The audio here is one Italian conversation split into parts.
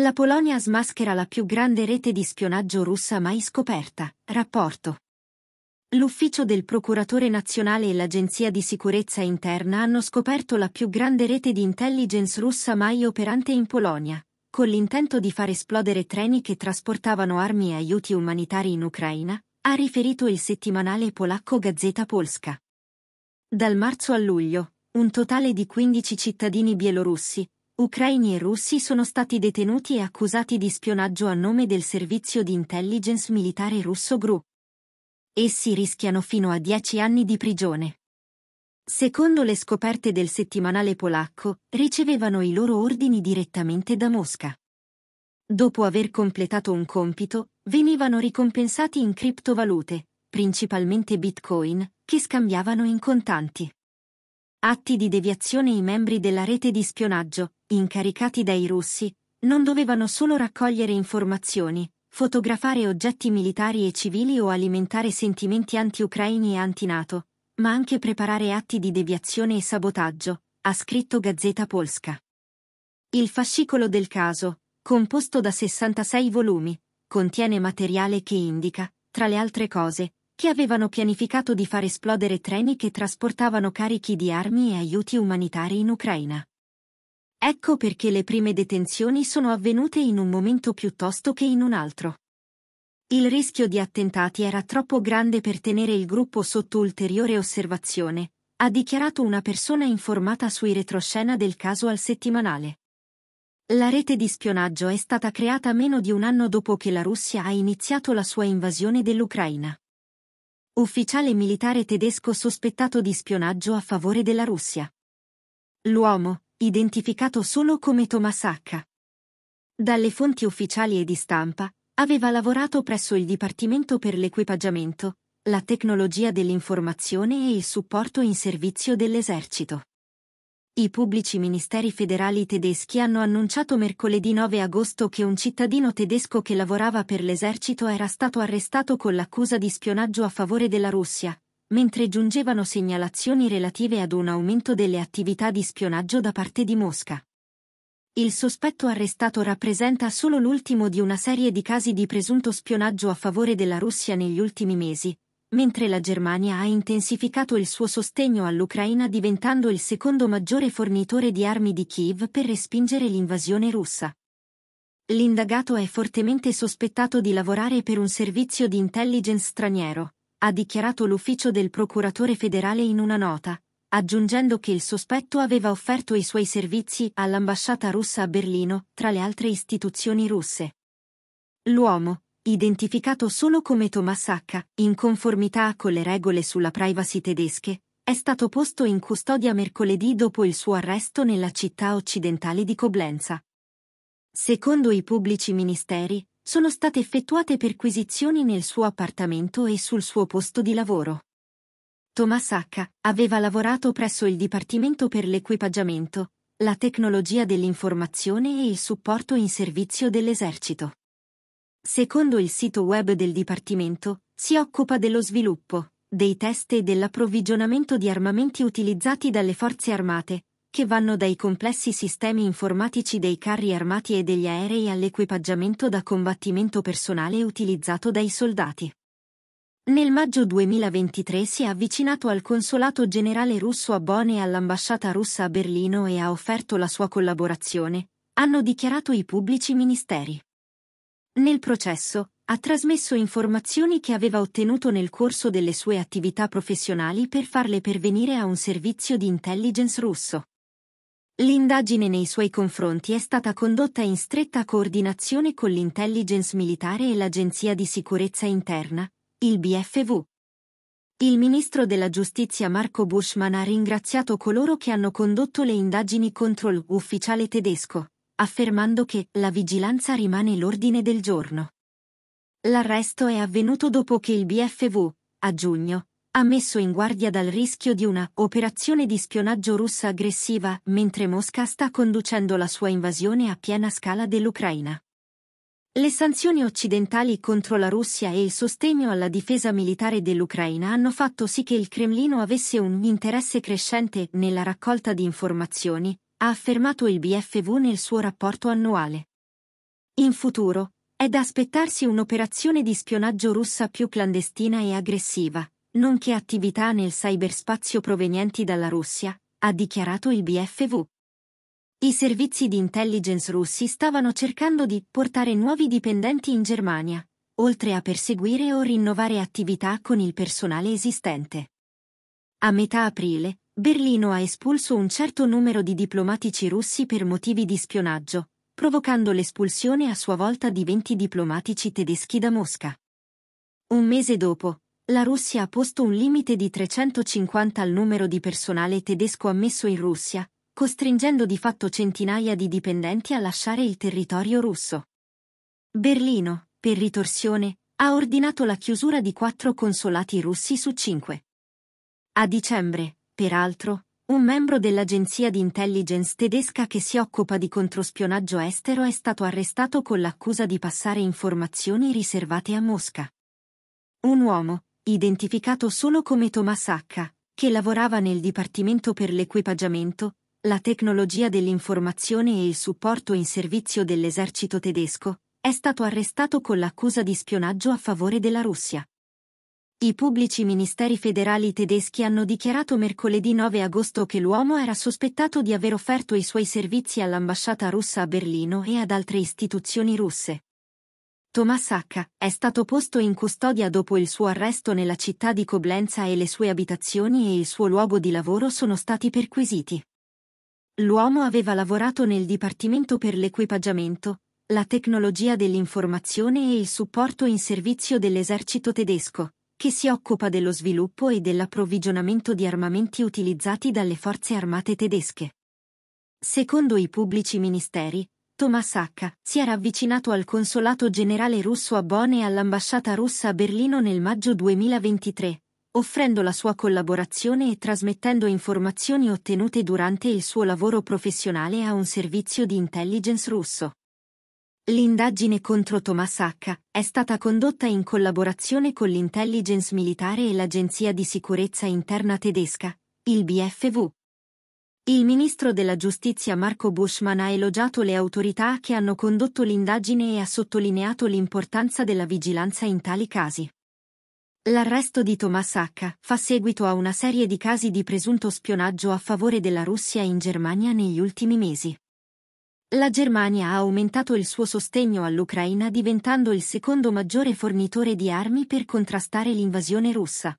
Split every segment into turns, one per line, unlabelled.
La Polonia smaschera la più grande rete di spionaggio russa mai scoperta. Rapporto. L'ufficio del procuratore nazionale e l'agenzia di sicurezza interna hanno scoperto la più grande rete di intelligence russa mai operante in Polonia, con l'intento di far esplodere treni che trasportavano armi e aiuti umanitari in Ucraina, ha riferito il settimanale polacco Gazzetta Polska. Dal marzo a luglio, un totale di 15 cittadini bielorussi, Ucraini e russi sono stati detenuti e accusati di spionaggio a nome del servizio di intelligence militare russo GRU. Essi rischiano fino a dieci anni di prigione. Secondo le scoperte del settimanale polacco, ricevevano i loro ordini direttamente da Mosca. Dopo aver completato un compito, venivano ricompensati in criptovalute, principalmente bitcoin, che scambiavano in contanti. Atti di deviazione i membri della rete di spionaggio, incaricati dai russi, non dovevano solo raccogliere informazioni, fotografare oggetti militari e civili o alimentare sentimenti anti-ucraini e anti-NATO, ma anche preparare atti di deviazione e sabotaggio, ha scritto Gazzetta Polska. Il fascicolo del caso, composto da 66 volumi, contiene materiale che indica, tra le altre cose, che avevano pianificato di far esplodere treni che trasportavano carichi di armi e aiuti umanitari in Ucraina. Ecco perché le prime detenzioni sono avvenute in un momento piuttosto che in un altro. Il rischio di attentati era troppo grande per tenere il gruppo sotto ulteriore osservazione, ha dichiarato una persona informata sui retroscena del caso al settimanale. La rete di spionaggio è stata creata meno di un anno dopo che la Russia ha iniziato la sua invasione dell'Ucraina. Ufficiale militare tedesco sospettato di spionaggio a favore della Russia. L'uomo, identificato solo come Thomas Tomasacca. Dalle fonti ufficiali e di stampa, aveva lavorato presso il Dipartimento per l'equipaggiamento, la tecnologia dell'informazione e il supporto in servizio dell'esercito. I pubblici ministeri federali tedeschi hanno annunciato mercoledì 9 agosto che un cittadino tedesco che lavorava per l'esercito era stato arrestato con l'accusa di spionaggio a favore della Russia, mentre giungevano segnalazioni relative ad un aumento delle attività di spionaggio da parte di Mosca. Il sospetto arrestato rappresenta solo l'ultimo di una serie di casi di presunto spionaggio a favore della Russia negli ultimi mesi, mentre la Germania ha intensificato il suo sostegno all'Ucraina diventando il secondo maggiore fornitore di armi di Kiev per respingere l'invasione russa. L'indagato è fortemente sospettato di lavorare per un servizio di intelligence straniero, ha dichiarato l'ufficio del procuratore federale in una nota, aggiungendo che il sospetto aveva offerto i suoi servizi all'ambasciata russa a Berlino, tra le altre istituzioni russe. L'uomo, identificato solo come Thomas H., in conformità con le regole sulla privacy tedesche, è stato posto in custodia mercoledì dopo il suo arresto nella città occidentale di Coblenza. Secondo i pubblici ministeri, sono state effettuate perquisizioni nel suo appartamento e sul suo posto di lavoro. Thomas H. aveva lavorato presso il Dipartimento per l'equipaggiamento, la tecnologia dell'informazione e il supporto in servizio dell'esercito. Secondo il sito web del Dipartimento, si occupa dello sviluppo, dei test e dell'approvvigionamento di armamenti utilizzati dalle forze armate, che vanno dai complessi sistemi informatici dei carri armati e degli aerei all'equipaggiamento da combattimento personale utilizzato dai soldati. Nel maggio 2023 si è avvicinato al consolato generale russo a Bonn e all'ambasciata russa a Berlino e ha offerto la sua collaborazione, hanno dichiarato i pubblici ministeri. Nel processo, ha trasmesso informazioni che aveva ottenuto nel corso delle sue attività professionali per farle pervenire a un servizio di intelligence russo. L'indagine nei suoi confronti è stata condotta in stretta coordinazione con l'intelligence militare e l'Agenzia di sicurezza interna, il BFV. Il ministro della giustizia Marco Bushman ha ringraziato coloro che hanno condotto le indagini contro l'ufficiale tedesco, affermando che la vigilanza rimane l'ordine del giorno. L'arresto è avvenuto dopo che il BFV, a giugno, ha messo in guardia dal rischio di una operazione di spionaggio russa aggressiva, mentre Mosca sta conducendo la sua invasione a piena scala dell'Ucraina. Le sanzioni occidentali contro la Russia e il sostegno alla difesa militare dell'Ucraina hanno fatto sì che il Cremlino avesse un interesse crescente nella raccolta di informazioni, ha affermato il BFV nel suo rapporto annuale. In futuro, è da aspettarsi un'operazione di spionaggio russa più clandestina e aggressiva, nonché attività nel cyberspazio provenienti dalla Russia, ha dichiarato il BFV. I servizi di intelligence russi stavano cercando di portare nuovi dipendenti in Germania, oltre a perseguire o rinnovare attività con il personale esistente. A metà aprile, Berlino ha espulso un certo numero di diplomatici russi per motivi di spionaggio, provocando l'espulsione a sua volta di 20 diplomatici tedeschi da Mosca. Un mese dopo, la Russia ha posto un limite di 350 al numero di personale tedesco ammesso in Russia, costringendo di fatto centinaia di dipendenti a lasciare il territorio russo. Berlino, per ritorsione, ha ordinato la chiusura di quattro consolati russi su cinque. A dicembre, peraltro, un membro dell'agenzia di intelligence tedesca che si occupa di controspionaggio estero è stato arrestato con l'accusa di passare informazioni riservate a Mosca. Un uomo, identificato solo come Thomas H., che lavorava nel Dipartimento per l'equipaggiamento, la tecnologia dell'informazione e il supporto in servizio dell'esercito tedesco, è stato arrestato con l'accusa di spionaggio a favore della Russia. I pubblici ministeri federali tedeschi hanno dichiarato mercoledì 9 agosto che l'uomo era sospettato di aver offerto i suoi servizi all'ambasciata russa a Berlino e ad altre istituzioni russe. Thomas H. è stato posto in custodia dopo il suo arresto nella città di Coblenza e le sue abitazioni e il suo luogo di lavoro sono stati perquisiti. L'uomo aveva lavorato nel Dipartimento per l'equipaggiamento, la tecnologia dell'informazione e il supporto in servizio dell'esercito tedesco, che si occupa dello sviluppo e dell'approvvigionamento di armamenti utilizzati dalle forze armate tedesche. Secondo i pubblici ministeri, Thomas Tomasacca si era avvicinato al consolato generale russo a Bonn e all'ambasciata russa a Berlino nel maggio 2023, offrendo la sua collaborazione e trasmettendo informazioni ottenute durante il suo lavoro professionale a un servizio di intelligence russo. L'indagine contro Thomas Tomasacca è stata condotta in collaborazione con l'intelligence militare e l'Agenzia di sicurezza interna tedesca, il BFV. Il ministro della giustizia Marco Bushman ha elogiato le autorità che hanno condotto l'indagine e ha sottolineato l'importanza della vigilanza in tali casi. L'arresto di Thomas H. fa seguito a una serie di casi di presunto spionaggio a favore della Russia in Germania negli ultimi mesi. La Germania ha aumentato il suo sostegno all'Ucraina diventando il secondo maggiore fornitore di armi per contrastare l'invasione russa.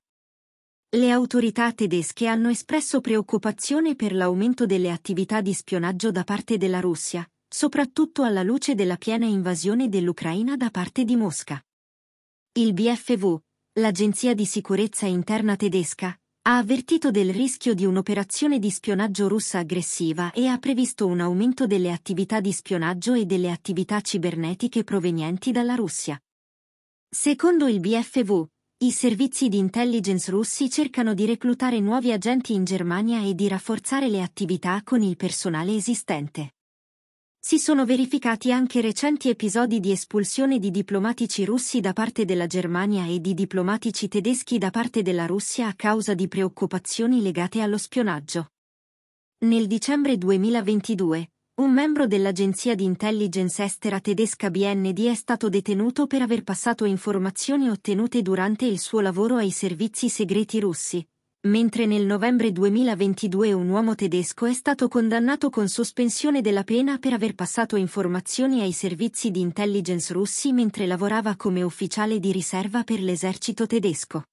Le autorità tedesche hanno espresso preoccupazione per l'aumento delle attività di spionaggio da parte della Russia, soprattutto alla luce della piena invasione dell'Ucraina da parte di Mosca. Il BFV, l'agenzia di sicurezza interna tedesca, ha avvertito del rischio di un'operazione di spionaggio russa aggressiva e ha previsto un aumento delle attività di spionaggio e delle attività cibernetiche provenienti dalla Russia. Secondo il BFV, i servizi di intelligence russi cercano di reclutare nuovi agenti in Germania e di rafforzare le attività con il personale esistente. Si sono verificati anche recenti episodi di espulsione di diplomatici russi da parte della Germania e di diplomatici tedeschi da parte della Russia a causa di preoccupazioni legate allo spionaggio. Nel dicembre 2022, un membro dell'agenzia di intelligence estera tedesca BND è stato detenuto per aver passato informazioni ottenute durante il suo lavoro ai servizi segreti russi, mentre nel novembre 2022 un uomo tedesco è stato condannato con sospensione della pena per aver passato informazioni ai servizi di intelligence russi mentre lavorava come ufficiale di riserva per l'esercito tedesco.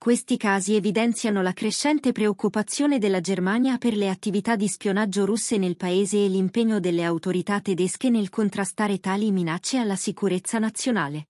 Questi casi evidenziano la crescente preoccupazione della Germania per le attività di spionaggio russe nel paese e l'impegno delle autorità tedesche nel contrastare tali minacce alla sicurezza nazionale.